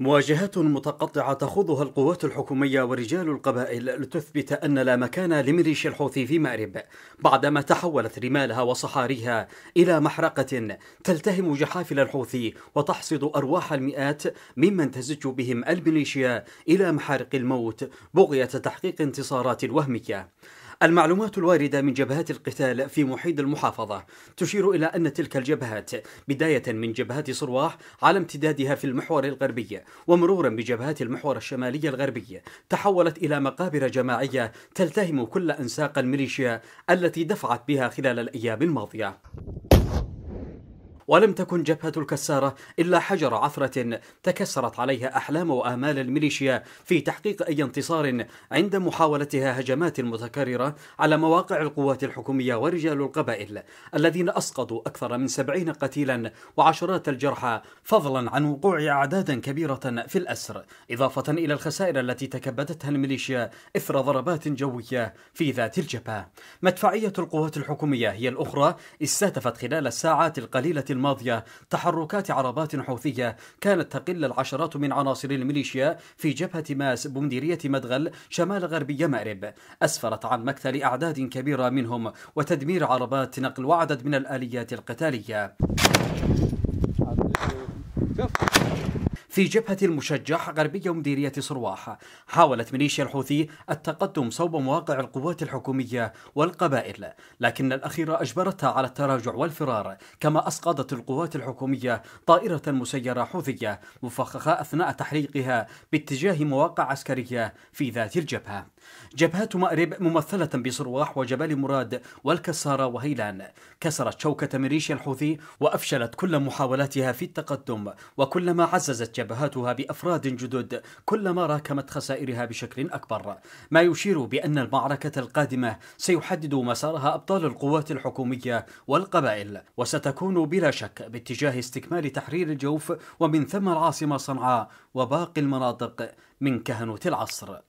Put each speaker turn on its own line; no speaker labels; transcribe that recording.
مواجهات متقطعة تخوضها القوات الحكومية ورجال القبائل لتثبت أن لا مكان لميليشيا الحوثي في مأرب بعدما تحولت رمالها وصحاريها إلى محرقة تلتهم جحافل الحوثي وتحصد أرواح المئات ممن تزج بهم الميليشيا إلى محارق الموت بغية تحقيق انتصارات وهمية المعلومات الواردة من جبهات القتال في محيط المحافظة تشير إلى أن تلك الجبهات بداية من جبهات صرواح على امتدادها في المحور الغربي ومرورا بجبهات المحور الشمالي الغربي تحولت إلى مقابر جماعية تلتهم كل أنساق الميليشيا التي دفعت بها خلال الأيام الماضية ولم تكن جبهة الكسارة إلا حجر عثرة تكسرت عليها أحلام وآمال الميليشيا في تحقيق أي انتصار عند محاولتها هجمات متكررة على مواقع القوات الحكومية ورجال القبائل الذين أسقطوا أكثر من سبعين قتيلا وعشرات الجرحى فضلا عن وقوع أعداد كبيرة في الأسر إضافة إلى الخسائر التي تكبدتها الميليشيا إثر ضربات جوية في ذات الجبهة مدفعية القوات الحكومية هي الأخرى استهدفت خلال الساعات القليلة الماضية تحركات عربات حوثية كانت تقل العشرات من عناصر الميليشيا في جبهة ماس بمديرية مدغل شمال غربي يمأرب أسفرت عن مقتل أعداد كبيرة منهم وتدمير عربات نقل وعدد من الآليات القتالية في جبهة المشجع غربية مديرية صرواح حاولت ميليشيا الحوثي التقدم صوب مواقع القوات الحكومية والقبائل لكن الأخيرة أجبرتها على التراجع والفرار كما أسقطت القوات الحكومية طائرة مسيرة حوثية مفخخة أثناء تحريقها باتجاه مواقع عسكرية في ذات الجبهة جبهة مأرب ممثلة بصرواح وجبال مراد والكسارة وهيلان كسرت شوكة ميليشيا الحوثي وأفشلت كل محاولاتها في التقدم وكلما عززت جبهة جبهاتها بأفراد جدد كلما راكمت خسائرها بشكل أكبر ما يشير بأن المعركة القادمة سيحدد مسارها أبطال القوات الحكومية والقبائل وستكون بلا شك باتجاه استكمال تحرير الجوف ومن ثم العاصمة صنعاء وباقي المناطق من كهنوت العصر